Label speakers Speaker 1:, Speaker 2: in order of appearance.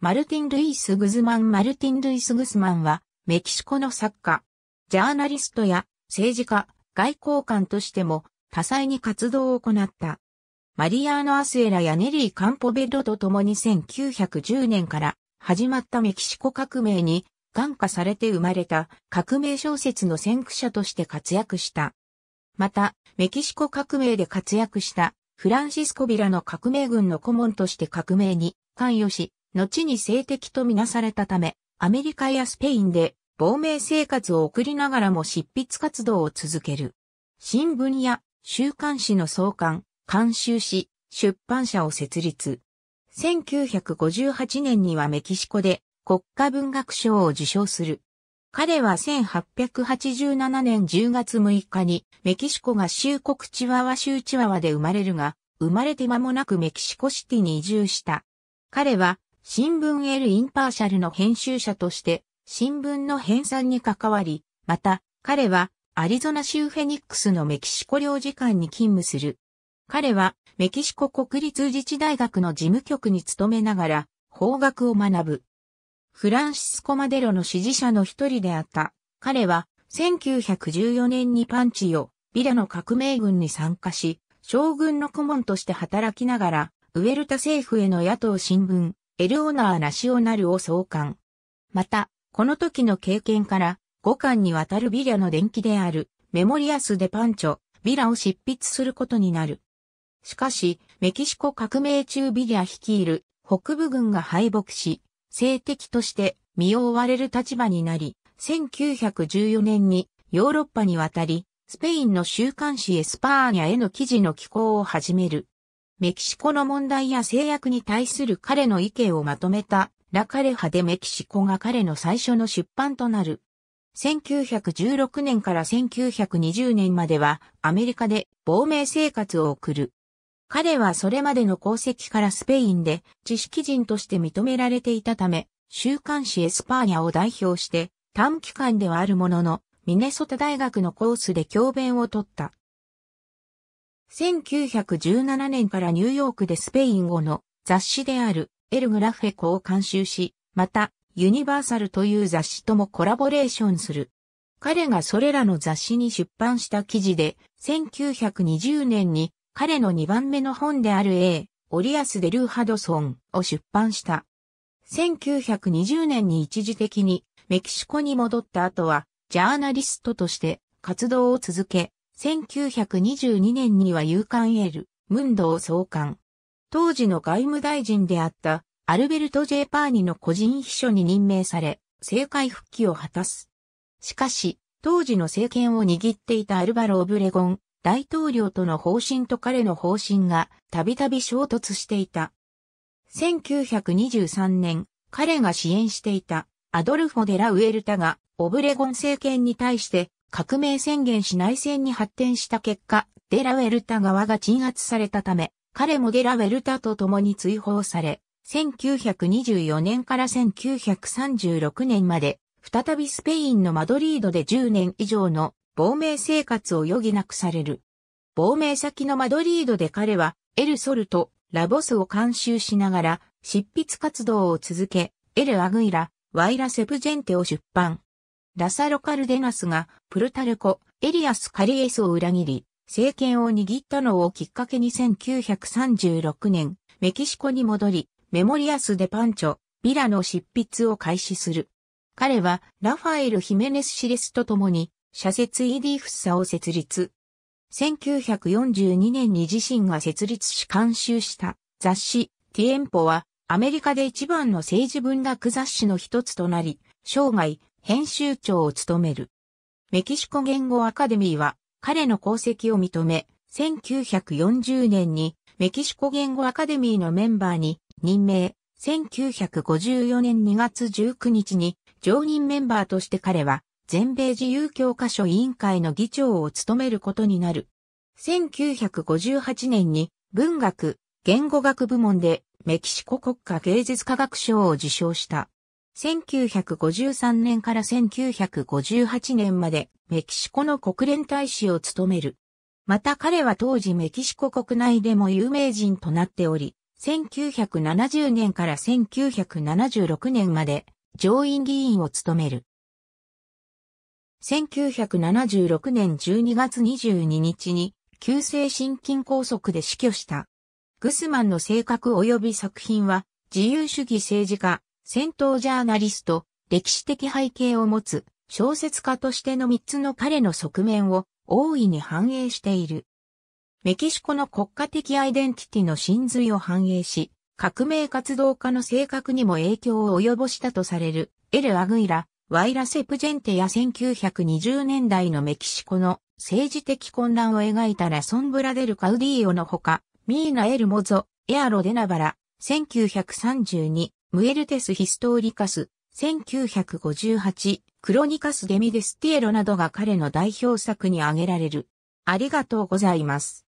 Speaker 1: マルティン・ルイス・グズマン・マルティン・ルイス・グズマンは、メキシコの作家、ジャーナリストや政治家、外交官としても多彩に活動を行った。マリアーノ・アスエラやネリー・カンポベロと共に1910年から始まったメキシコ革命に感化されて生まれた革命小説の先駆者として活躍した。また、メキシコ革命で活躍したフランシスコ・ビラの革命軍の顧問として革命に関与し、後に性的とみなされたため、アメリカやスペインで亡命生活を送りながらも執筆活動を続ける。新聞や週刊誌の創刊、監修し、出版社を設立。1958年にはメキシコで国家文学賞を受賞する。彼は1887年10月6日にメキシコが州国チワワ州チワワで生まれるが、生まれて間もなくメキシコシティに移住した。彼は新聞エル・インパーシャルの編集者として新聞の編纂に関わり、また彼はアリゾナ州フェニックスのメキシコ領事館に勤務する。彼はメキシコ国立自治大学の事務局に勤めながら法学を学ぶ。フランシスコ・マデロの支持者の一人であった。彼は1914年にパンチをビラの革命軍に参加し、将軍の顧問として働きながら、ウェルタ政府への野党新聞、エルオナー・ナシオナルを創刊。また、この時の経験から、5巻にわたるビリアの伝記である、メモリアス・デ・パンチョ、ビラを執筆することになる。しかし、メキシコ革命中ビリア率いる北部軍が敗北し、政敵として身を追われる立場になり、1914年にヨーロッパに渡り、スペインの週刊誌エスパーニャへの記事の寄稿を始める。メキシコの問題や制約に対する彼の意見をまとめたラカレハでメキシコが彼の最初の出版となる。1916年から1920年まではアメリカで亡命生活を送る。彼はそれまでの功績からスペインで知識人として認められていたため、週刊誌エスパーニャを代表して短期間ではあるものの、ミネソタ大学のコースで教鞭を取った。1917年からニューヨークでスペイン語の雑誌であるエルグラフェコを監修し、またユニバーサルという雑誌ともコラボレーションする。彼がそれらの雑誌に出版した記事で、1920年に彼の2番目の本である A、オリアス・デルハドソンを出版した。1920年に一時的にメキシコに戻った後は、ジャーナリストとして活動を続け、1922年には勇敢エル、ムンドを創刊。当時の外務大臣であったアルベルト・ジェパーニの個人秘書に任命され、政界復帰を果たす。しかし、当時の政権を握っていたアルバロ・オブレゴン、大統領との方針と彼の方針がたびたび衝突していた。1923年、彼が支援していたアドルフォ・デラ・ウエルタがオブレゴン政権に対して革命宣言し内戦に発展した結果、デラウェルタ側が鎮圧されたため、彼もデラウェルタと共に追放され、1924年から1936年まで、再びスペインのマドリードで10年以上の亡命生活を余儀なくされる。亡命先のマドリードで彼は、エルソルとラボスを監修しながら、執筆活動を続け、エル・アグイラ、ワイラ・セプジェンテを出版。ラサロ・カルデナスがプルタルコ、エリアス・カリエスを裏切り、政権を握ったのをきっかけに1936年、メキシコに戻り、メモリアス・デ・パンチョ、ビラの執筆を開始する。彼は、ラファエル・ヒメネス・シレスと共に、社説イディフッサを設立。1942年に自身が設立し監修した雑誌、ティエンポは、アメリカで一番の政治文学雑誌の一つとなり、生涯、編集長を務める。メキシコ言語アカデミーは彼の功績を認め、1940年にメキシコ言語アカデミーのメンバーに任命、1954年2月19日に常任メンバーとして彼は全米自由教科書委員会の議長を務めることになる。1958年に文学、言語学部門でメキシコ国家芸術科学賞を受賞した。1953年から1958年までメキシコの国連大使を務める。また彼は当時メキシコ国内でも有名人となっており、1970年から1976年まで上院議員を務める。1976年12月22日に急性心筋梗塞で死去した。グスマンの性格及び作品は自由主義政治家、戦闘ジャーナリスト、歴史的背景を持つ小説家としての3つの彼の側面を大いに反映している。メキシコの国家的アイデンティティの真髄を反映し、革命活動家の性格にも影響を及ぼしたとされるエル・アグイラ、ワイラ・セプジェンテや1920年代のメキシコの政治的混乱を描いたラソン・ブラデル・カウディーオのほか、ミーナ・エル・モゾ、エアロ・デナバラ、1932、ムエルテス・ヒストーリカス、1958、クロニカス・デミ・デスティエロなどが彼の代表作に挙げられる。ありがとうございます。